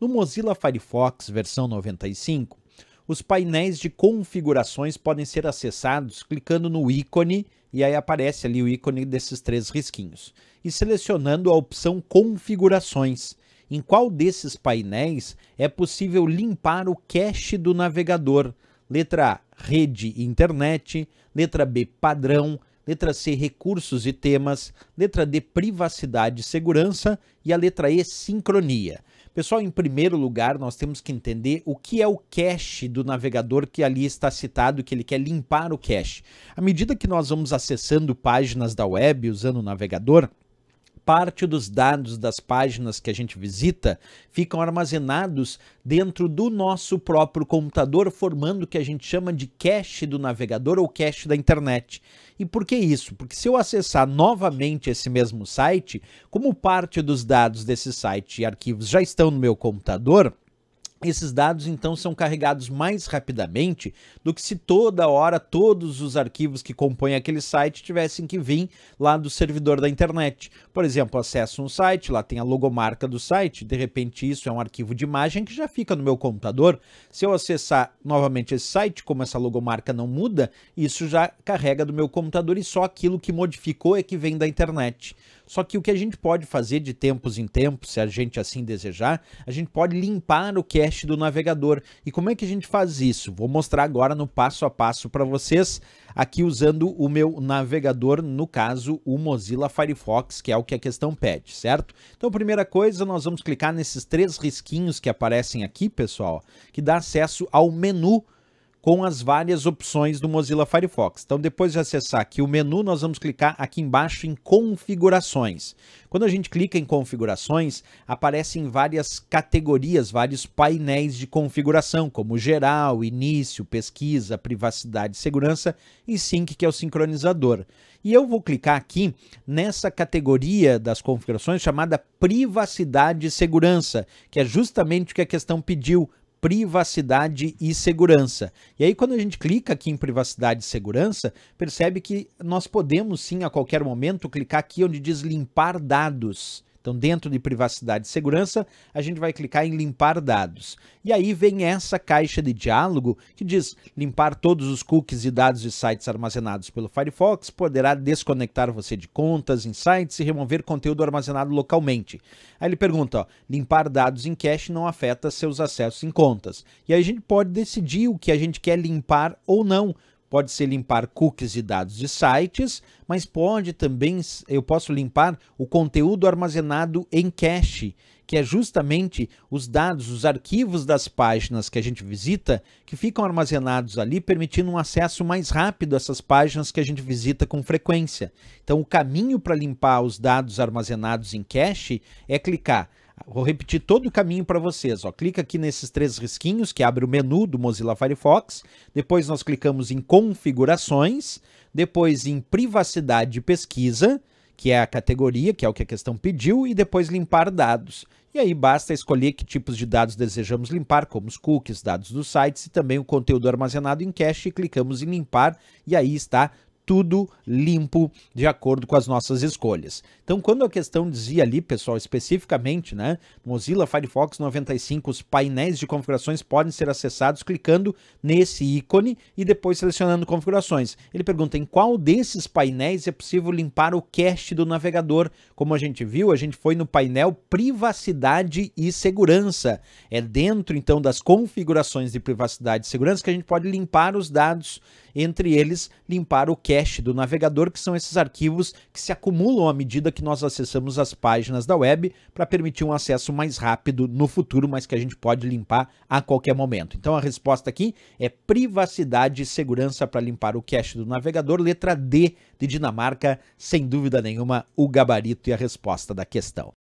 No Mozilla Firefox versão 95, os painéis de configurações podem ser acessados clicando no ícone e aí aparece ali o ícone desses três risquinhos e selecionando a opção configurações. Em qual desses painéis é possível limpar o cache do navegador? Letra A, rede e internet, letra B, padrão, letra C, recursos e temas, letra D, privacidade e segurança e a letra E, sincronia. Pessoal, em primeiro lugar, nós temos que entender o que é o cache do navegador que ali está citado, que ele quer limpar o cache. À medida que nós vamos acessando páginas da web usando o navegador, parte dos dados das páginas que a gente visita ficam armazenados dentro do nosso próprio computador, formando o que a gente chama de cache do navegador ou cache da internet. E por que isso? Porque se eu acessar novamente esse mesmo site, como parte dos dados desse site e arquivos já estão no meu computador, esses dados então são carregados mais rapidamente do que se toda hora todos os arquivos que compõem aquele site tivessem que vir lá do servidor da internet. Por exemplo, acesso um site, lá tem a logomarca do site, de repente isso é um arquivo de imagem que já fica no meu computador. Se eu acessar novamente esse site, como essa logomarca não muda, isso já carrega do meu computador e só aquilo que modificou é que vem da internet. Só que o que a gente pode fazer de tempos em tempos, se a gente assim desejar, a gente pode limpar o cache do navegador. E como é que a gente faz isso? Vou mostrar agora no passo a passo para vocês, aqui usando o meu navegador, no caso o Mozilla Firefox, que é o que a questão pede, certo? Então, primeira coisa, nós vamos clicar nesses três risquinhos que aparecem aqui, pessoal, que dá acesso ao menu com as várias opções do Mozilla Firefox. Então, depois de acessar aqui o menu, nós vamos clicar aqui embaixo em configurações. Quando a gente clica em configurações, aparecem várias categorias, vários painéis de configuração, como geral, início, pesquisa, privacidade, segurança e sync, que é o sincronizador. E eu vou clicar aqui nessa categoria das configurações chamada privacidade e segurança, que é justamente o que a questão pediu, privacidade e segurança. E aí, quando a gente clica aqui em privacidade e segurança, percebe que nós podemos sim a qualquer momento clicar aqui onde diz limpar dados. Então, dentro de privacidade e segurança, a gente vai clicar em limpar dados. E aí vem essa caixa de diálogo que diz limpar todos os cookies e dados de sites armazenados pelo Firefox, poderá desconectar você de contas, insights e remover conteúdo armazenado localmente. Aí ele pergunta, ó, limpar dados em cache não afeta seus acessos em contas. E aí a gente pode decidir o que a gente quer limpar ou não pode ser limpar cookies e dados de sites, mas pode também, eu posso limpar o conteúdo armazenado em cache, que é justamente os dados, os arquivos das páginas que a gente visita, que ficam armazenados ali, permitindo um acesso mais rápido a essas páginas que a gente visita com frequência. Então, o caminho para limpar os dados armazenados em cache é clicar Vou repetir todo o caminho para vocês. Ó. Clica aqui nesses três risquinhos que abre o menu do Mozilla Firefox. Depois nós clicamos em configurações. Depois em privacidade e pesquisa, que é a categoria, que é o que a questão pediu. E depois limpar dados. E aí basta escolher que tipos de dados desejamos limpar, como os cookies, dados dos sites e também o conteúdo armazenado em cache. E clicamos em limpar e aí está tudo limpo de acordo com as nossas escolhas. Então, quando a questão dizia ali, pessoal, especificamente, né, Mozilla Firefox 95, os painéis de configurações podem ser acessados clicando nesse ícone e depois selecionando configurações. Ele pergunta em qual desses painéis é possível limpar o cache do navegador. Como a gente viu, a gente foi no painel privacidade e segurança. É dentro então das configurações de privacidade e segurança que a gente pode limpar os dados, entre eles limpar o cache cache do navegador, que são esses arquivos que se acumulam à medida que nós acessamos as páginas da web para permitir um acesso mais rápido no futuro, mas que a gente pode limpar a qualquer momento. Então a resposta aqui é privacidade e segurança para limpar o cache do navegador, letra D de Dinamarca, sem dúvida nenhuma, o gabarito e a resposta da questão.